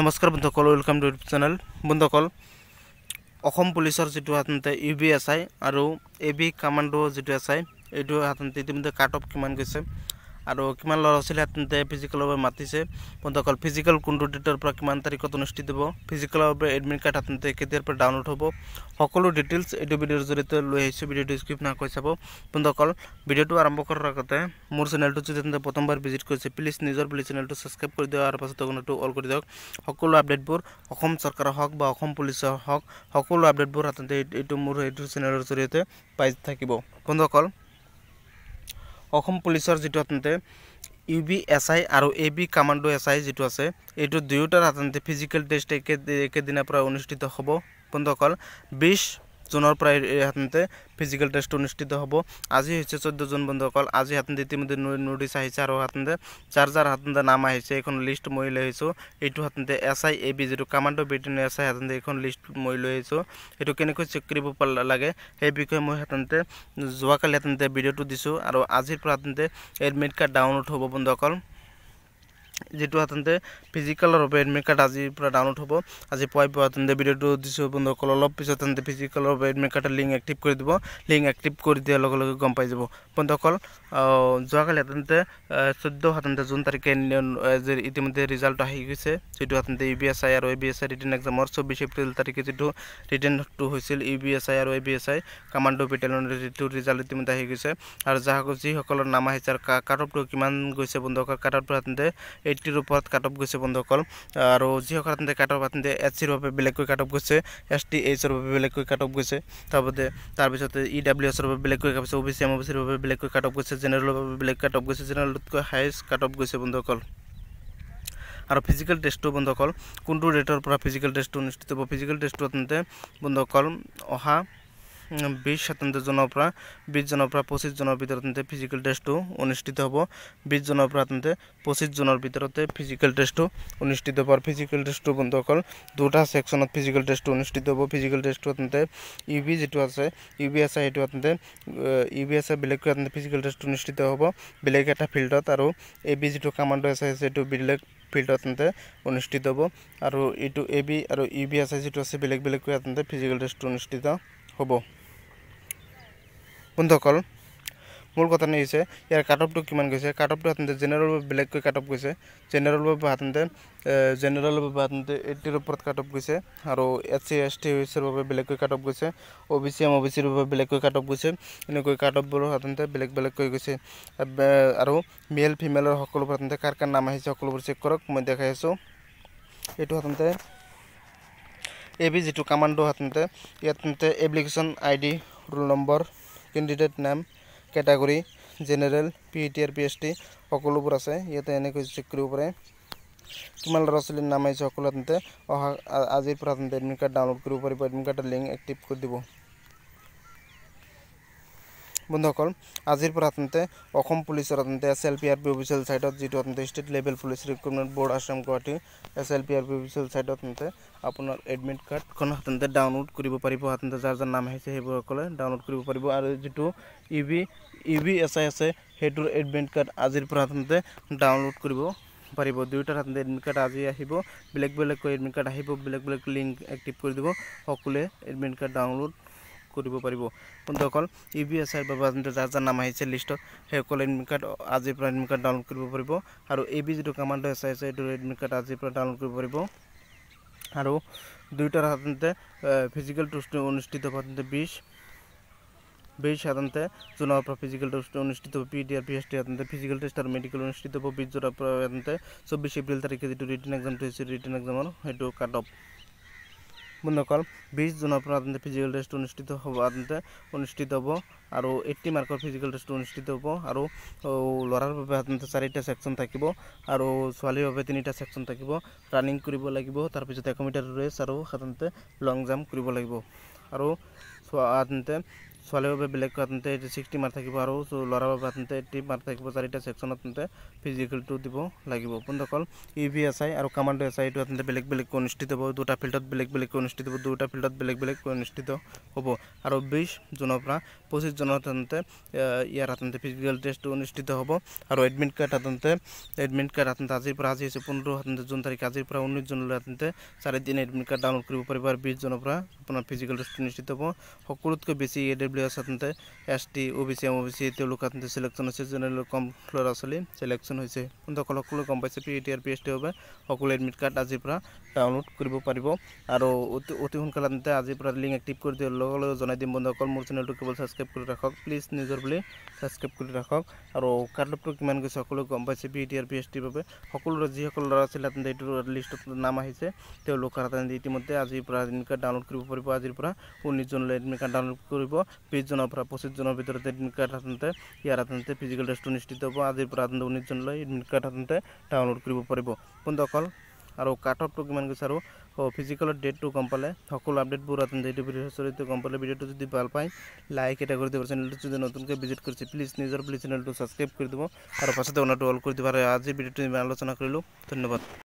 নমস্কাৰ বন্ধুসকল welcome to YouTube channel বন্ধুসকল অসম পুলিচৰ যিটো সাধাৰণতে ইউ বি এছ আই আৰু এ বি কামাণ্ডো যিটো এছ আই এইটো সাধাৰণতে ইতিমধ্যে কাট অফ কিমান গৈছে আৰু কিমান ল'ৰা ছোৱালীহঁতে ফিজিকেলভাৱে মাতিছে বন্ধুসকল ফিজিকেল কোনটো ডেটৰ পৰা কিমান তাৰিখত অনুষ্ঠিত হ'ব ফিজিকেলভাৱে এডমিট কাৰ্ড হাতে কেতিয়াৰ পৰা ডাউনলোড হ'ব সকলো ডিটেইলছ এইটো ভিডিঅ'ৰ জৰিয়তে লৈ আহিছোঁ ভিডিঅ'টো স্ক্ৰিপ্ট নাই কৈ চাব বন্ধুসকল ভিডিঅ'টো আৰম্ভ কৰাৰ আগতে মোৰ চেনেলটো যদি তেন্তে প্ৰথমবাৰ ভিজিট কৰিছে প্লিজ নিজৰ বুলি চেনেলটো ছাবস্ক্ৰাইব কৰি দিয়ক আৰু পাছত গুণটো অল কৰি দিয়ক সকলো আপডেটবোৰ অসম চৰকাৰৰ হওক বা অসম পুলিচৰ হওক সকলো আপডেটবোৰ হাততে এইটো মোৰ এইটো চেনেলৰ জৰিয়তে পাই থাকিব বন্ধুসকল অসম পুলিচৰ যিটো আপোনাৰ ইউ বি এছ আই আৰু A B commando S I যিটো আছে এইটো দুয়োটাৰ আপোনাৰ ফিজিকেল টেষ্ট একে একেদিনাৰ পৰা অনুষ্ঠিত হ'ব বন্ধুসকল বিছ জুনৰ পৰা এইহেতে ফিজিকেল টেষ্ট অনুষ্ঠিত হ'ব আজি হৈছে চৈধ্যজন বন্ধুসকল আজি হাতেন ইতিমধ্যে নোটিচ আহিছে আৰু হাতেনে যাৰ যাৰ হাতেনে নাম আহিছে এইখন লিষ্ট মই লৈ আহিছোঁ এইটো হাতেনে এছ আই এ বি যিটো কামাণ্ডো বেটেলিয়ন এছ আই হাতেনে এইখন লিষ্ট মই লৈ আহিছোঁ সেইটো কেনেকৈ চেক কৰিব লাগে সেই বিষয়ে মই হাতেনে যোৱাকালি হাতেনে ভিডিঅ'টো দিছোঁ আৰু আজিৰ পৰা হাতেনে এডমিট কাৰ্ড ডাউনলোড হ'ব বন্ধুসকল যিটো সাধাৰণতে ফিজিকেল আৰু এডমিট কাৰ্ড আজিৰ পৰা ডাউনলোড হ'ব আজি পুৱাই পুৱা তেন্তে ভিডিঅ'টো দিছোঁ বন্ধুসকল অলপ পিছত তেন্তে ফিজিকেল আৰু এডমিট কাৰ্ডৰ লিংক একটিভ কৰি দিব লিংক একটিভ কৰি দিয়াৰ লগে লগে গম পাই যাব বন্ধুসকল যোৱাকালি সাধাৰণতে চৈধ্য সাধাৰণতে জুন তাৰিখে ইতিমধ্যে ৰিজাল্ট আহি গৈছে যিটো সাধাৰণতে ইউ বি এছ আই আৰু A B S I return এক্সামৰ চৌব্বিছ এপ্ৰিল তাৰিখে যিটো ৰিটাৰ্ণটো হৈছিল ইউ বি এছ আই আৰু A B S I commando বেটেলিয়নৰ যিটো ৰিজাল্ট ইতিমধ্যে আহি গৈছে আৰু যাক যিসকলৰ নাম আহিছে আৰু কাট অফটো কিমান গৈছে বন্ধুসকল কাট অফটো এইটির উপর কাট অফ গেছে বন্ধুকল আর যখন কাট অফ আছে এস সির ভাবে বেলেগ কাট অফ গেছে এস টি এইচর ভাবে বেলেগ কাট অফ গেছে তারপরে তারপরে ই ডাব্লিউ এসর ভাবে বেলেগ O B C M O B সির ভাবে বেলেগ কাট অফ গেছে জেনারেল ভাবে বেলেগ কাট অফ গেছে জেনারেলতক হাইয়েস্ট কাট অফ গেছে বন্ধুকল আর ফিজিক্যাল টেস্টটো বন্ধুকল কোনটো ডেটৰ পৰা ফিজিক্যাল টেস্টটো অনুষ্ঠিত হ'ব ফিজিক্যাল টেস্টটো আপনাদেৰ বন্ধুকল অহা বিশ সাতান্নজনৰ পৰা বিশজনৰ পৰা পঁচিছজনৰ ভিতৰত ফিজিকেল টেষ্টটো অনুষ্ঠিত হ'ব বিশজনৰ পৰা তেন্তে পঁচিছজনৰ ভিতৰতে ফিজিকেল টেষ্টটো অনুষ্ঠিত হ'ব আৰু ফিজিকেল টেষ্টটো বন্ধ অকল দুটা ছেকশ্যনত ফিজিকেল টেষ্টটো অনুষ্ঠিত হ'ব ফিজিকেল টেষ্টটো তেন্তে ইউ বি যিটো আছে ইউ বি এছ আই সেইটো আচলতে ইউ বি এছ আই বেলেগকৈ আচলতে ফিজিকেল টেষ্টটো অনুষ্ঠিত হ'ব বেলেগ এটা ফিল্ডত আৰু এ বি যিটো কামাণ্ড এছ আই আছে সেইটো বেলেগ ফিল্ডত তেন্তে অনুষ্ঠিত হ'ব আৰু এইটো এ বি আৰু ইউ বি এছ আই যিটো আছে বেলেগ বেলেগকৈ আচলতে ফিজিকেল টেষ্টটো অনুষ্ঠিত হ'ব বন্ধুসকল মূল কথানে হৈছে ইয়াৰ কাট অফটো কিমান গৈছে কাট অফটো সাধাৰণতে জেনেৰেলভাৱে বেলেগকৈ কাট অফ গৈছে জেনেৰেলভাৱে সাধাৰণতে জেনেৰেলভাৱে সাধাৰণতে এইটিৰ ওপৰত কাট অফ গৈছে আৰু S C S T O' চিৰ বাবে বেলেগকৈ কাট অফ গৈছে O' B C M O' B চিৰ বাবে বেলেগকৈ কাট অফ গৈছে এনেকৈ কাট অফবোৰ সাধাৰণতে বেলেগ বেলেগকৈ গৈছে আৰু মেল ফিমেলৰ সকলোবোৰ সাধাৰণতে কাৰ কাৰ নাম আহিছে সকলোবোৰ চেক কৰক মই দেখাই আছোঁ এইটো সাধাৰণতে এ বি যিটো কামাণ্ডো হাতে ইয়াতে application I D roll number candidate নাম category general P T R P S T সকলোবোৰ আছে ইয়াতে এনেকৈ চেক কৰিব পাৰে কিমান ল'ৰা ছোৱালীৰ নাম আহিছে সকলো হাতে অহা আজিৰ পৰা হাতে এডমিট কাৰ্ড ডাউনলোড কৰিব পাৰিব এডমিট কাৰ্ডৰ লিংক একটিভ কৰি দিব বন্ধুসকল আজিৰ পৰা আচলতে অসম পুলিচৰ আচলতে S L P R P official চাইটত যিটো আচলতে state level police recruitment board Assam Guwahati S L P R P official চাইটত আচলতে আপোনাৰ এডমিট কাৰ্ডখন আচলতে ডাউনলোড কৰিব পাৰিব আচলতে যাৰ যাৰ নাম আহিছে সেইবোৰসকলে ডাউনলোড কৰিব পাৰিব আৰু যিটো E V E V S I আছে সেইটোৰ এডমিট কাৰ্ড আজিৰ পৰা আচলতে ডাউনলোড কৰিব পাৰিব দুয়োটা আচলতে এডমিট কাৰ্ড আজি আহিব বেলেগ বেলেগকৈ এডমিট কাৰ্ড আহিব বেলেগ বেলেগ লিংক এক্টিভ কৰি দিব সকলোৱে এডমিট কাৰ্ড ডাউনলোড কৰিব পাৰিব বন্ধুসকল ইউ বি এছ আইৰ বাবে যাৰ যাৰ নাম আহিছে লিষ্টত সেইসকল এডমিট কাৰ্ড আজিৰ পৰা এডমিট কাৰ্ড ডাউনলোড কৰিব পাৰিব আৰু এই বি যিটো কামাণ্ড আছে সেইটো এডমিট কাৰ্ড আজিৰ পৰা ডাউনলোড কৰিব পাৰিব আৰু দুয়োটাৰ সাধাৰণতে ফিজিকেল টেষ্ট অনুষ্ঠিত হ'ব সাধাৰণতে বিছ বিছ সাধাৰণতে জুনৰ পৰা ফিজিকেল টেষ্ট অনুষ্ঠিত হ'ব P D R P S T সাধাৰণতে ফিজিকেল টেষ্ট আৰু মেডিকেল অনুষ্ঠিত হ'ব বিছ জুনৰ পৰা সাধাৰণতে চৌব্বিছ এপ্ৰিল তাৰিখে যিটো ৰিটাৰ্ণ এক্সামটো হৈছে ৰিটাৰ্ণ এক্সামৰ সেইটো কাট অফ বন্ধুসকল বিশ জুনৰ পৰা আপোনাৰ ফিজিকেল টেষ্ট অনুষ্ঠিত হ'ব আপোনাৰ অনুষ্ঠিত হ'ব আৰু এইটটি মাৰ্কৰ ফিজিকেল টেষ্ট অনুষ্ঠিত হ'ব আৰু ল'ৰাৰ বাবে আপোনাৰ চাৰিটা ছেকশ্যন থাকিব আৰু ছোৱালীৰ বাবে তিনিটা ছেকশ্যন থাকিব ৰানিং কৰিব লাগিব তাৰপিছত এশ মিটাৰ ৰেচ আৰু সাধাৰণতে লং জাম্প কৰিব লাগিব আৰু আপোনাৰ ছোৱালীৰ বাবে বেলেগকৈ আপোনালোকে এইটো ছিক্সটি মাৰ্ক থাকিব আৰু চ' ল'ৰাৰ বাবে আপোনালোকে এইটি মাৰ্ক থাকিব চাৰিটা ছেকশ্যনত আপোনালোকে ফিজিকেলটো দিব লাগিব কোনোসকল E e V S I আৰু কামাণ্ডো এছ আইটো আপোনালোকে বেলেগ বেলেগকৈ অনুষ্ঠিত হ'ব দুটা ফিল্ডত বেলেগ বেলেগকৈ অনুষ্ঠিত হ'ব দুটা ফিল্ডত বেলেগ বেলেগকৈ অনুষ্ঠিত হ'ব আৰু বিছ জুনৰ পৰা পঁচিছ জুনত আপোনালোকে ইয়াৰ আপোনালোকে ফিজিকেল টেষ্টটো অনুষ্ঠিত হ'ব আৰু এডমিট কাৰ্ড আপোনালোকে এডমিট কাৰ্ড আপোনালোকে আজিৰ পৰা আজি আছে পোন্ধৰ আপোনালোকে জুন তাৰিখে আজিৰ পৰা ঊনৈছ জুনলৈ আপোনালোকে চাৰিদিন এডমিট কাৰ্ড ডাউনলোড কৰিব পাৰিব আৰু বিছ জুনৰ পৰা আপোনাৰ ফিজিকেল টেষ্ট অনুষ্ঠিত হ'ব সকলোতকৈ বেছি এডমিট ডব্লিউ আছে তেন্তে S T O' B C M O' B C তেওঁলোকে তেন্তে চিলেকশ্যন হৈছে জেনেৰেল কম ল'ৰা ছোৱালী চিলেকশ্যন হৈছে সকলো সকলোৱে গম পাইছে পি ই টি আৰু পি এইচ টিৰ বাবে সকলো এডমিট কাৰ্ড আজিৰ পৰা ডাউনলোড কৰিব পাৰিব আৰু অতি অতি সোনকালে তেন্তে আজিৰ পৰা লিংক একটিভ কৰি দিয়ে লগে লগে জনাই দিম বন্ধুসকল মোৰ চেনেলটো কেৱল ছাবস্ক্ৰাইব কৰি ৰাখক প্লিজ নিজৰ বুলি ছাবস্ক্ৰাইব কৰি ৰাখক আৰু কাৰ্ডটো কিমান গৈছে সকলোৱে গম পাইছে পি ই টি আৰু পি এইচ টিৰ বাবে সকলোৰে যিসকল ল'ৰা ছোৱালী তেন্তে এইটো লিষ্টত নাম আহিছে তেওঁলোকৰ তেন্তে ইতিমধ্যে আজিৰ পৰা এডমিট কাৰ্ড ডাউনলোড কৰিব পাৰিব আজিৰ পৰা উনিছজনলৈ এডমিট কাৰ্ড ডাউনলোড কৰিব বিশজনৰ পৰা পঁচিছজনৰ ভিতৰত এডমিট কাৰ্ড সাধাৰণতে ইয়াৰ সাধাৰণতে ফিজিকেল টেষ্ট অনুষ্ঠিত হ'ব আজিৰ পৰা সাধাৰণতে ঊনৈছজনলৈ এডমিট কাৰ্ড সাধাৰণতে ডাউনলোড কৰিব পাৰিব বন্ধুসকল আৰু কাট অফটো কিমান গৈছে আৰু ফিজিকেলৰ ডেটটো গম পালে সকলো আপডেটবোৰ আপোনাৰ এইটো ভিডিঅ' চৰিত গম পালে ভিডিঅ'টো যদি ভাল পায় লাইক এটা কৰি দিব চেনেলটো যদি নতুনকৈ ভিজিট কৰিছে প্লিজ নিজৰ প্লিজ চেনেলটো ছাবস্ক্ৰাইব কৰি দিব আৰু পাছতে অনাটো অল কৰি দিব আৰু আজিৰ ভিডিঅ'টো আলোচনা কৰিলোঁ ধন্যবাদ